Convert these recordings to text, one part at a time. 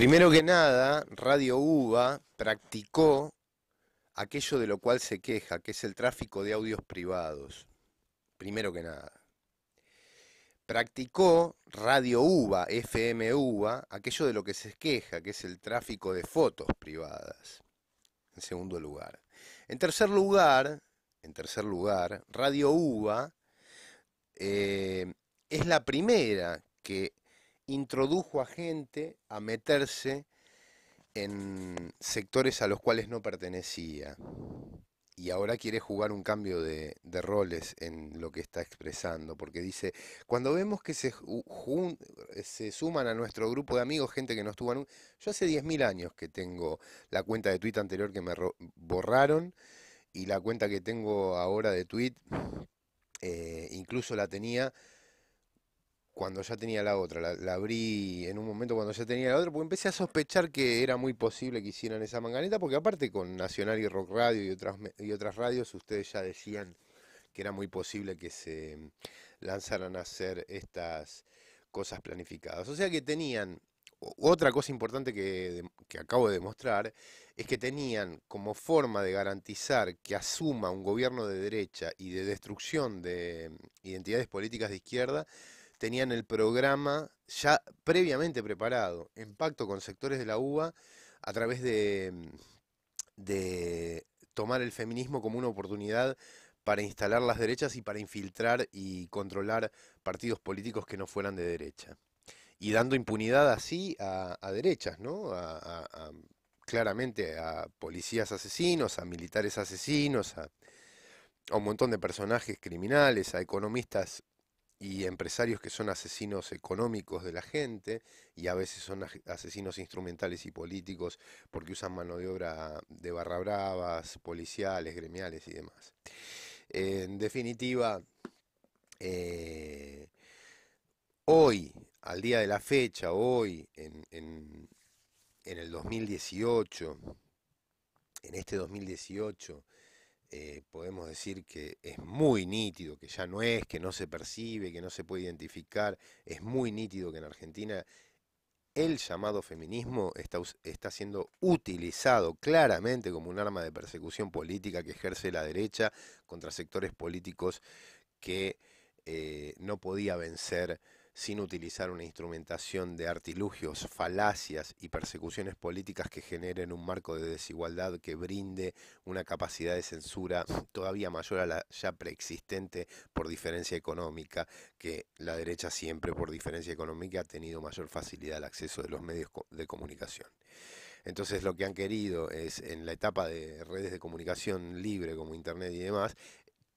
Primero que nada, Radio UBA practicó aquello de lo cual se queja, que es el tráfico de audios privados. Primero que nada. Practicó Radio UBA, FM UBA, aquello de lo que se queja, que es el tráfico de fotos privadas. En segundo lugar. En tercer lugar, en tercer lugar, Radio UBA eh, es la primera que introdujo a gente a meterse en sectores a los cuales no pertenecía y ahora quiere jugar un cambio de, roles en lo que está expresando, porque dice, cuando vemos que se, se suman a nuestro grupo de amigos gente que no estuvo un. yo hace 10.000 años que tengo la cuenta de Twitter anterior que me borraron y la cuenta que tengo ahora de Twitter eh, incluso la tenía cuando ya tenía la otra, la, abrí en un momento cuando ya tenía la otra, porque empecé a sospechar que era muy posible que hicieran esa manganeta, porque aparte con Nacional y Rock Radio y otras, y otras radios, ustedes ya decían que era muy posible que se mm, lanzaran a hacer estas cosas planificadas. O sea que tenían, otra cosa importante que, que acabo de demostrar, es que tenían como forma de garantizar que asuma un gobierno de derecha y de destrucción de mm, identidades políticas de izquierda, tenían el programa ya previamente preparado, en pacto con sectores de la UBA, a través mm, de, tomar el feminismo como una oportunidad para instalar las derechas y para infiltrar y controlar partidos políticos que no fueran de derecha. Y dando impunidad así a, derechas, ¿no? Mm, claramente a policías asesinos, a militares asesinos, a, un montón de personajes criminales, a economistas y empresarios que son asesinos económicos de la gente y a veces son asesinos instrumentales y políticos porque usan mano de obra de barra bravas, policiales, gremiales y demás. En definitiva, eh, hoy, al día de la fecha, hoy, en el 2018, en este 2018, eh, podemos decir que es muy nítido, que ya no es, que no se percibe, que no se puede identificar, es muy nítido que en Argentina el llamado feminismo está, siendo utilizado claramente como un arma de persecución política que ejerce la derecha contra sectores políticos que eh, no podía vencer sin utilizar una instrumentación de artilugios, falacias y persecuciones políticas que generen un marco de desigualdad que brinde una capacidad de censura todavía mayor a la ya preexistente por diferencia económica, que la derecha siempre por diferencia económica ha tenido mayor facilidad al acceso de los medios de comunicación. Entonces lo que han querido es en la etapa de redes de comunicación libre como Internet y demás,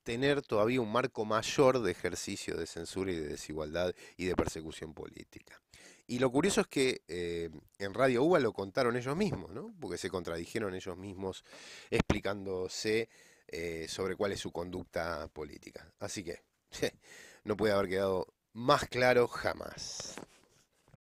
tener todavía un marco mayor de ejercicio de censura y de desigualdad y de persecución política. Y lo curioso es que eh, en Radio Uva lo contaron ellos mismos, ¿no? porque se contradijeron ellos mismos explicándose eh, sobre cuál es su conducta política. Así que no puede haber quedado más claro jamás.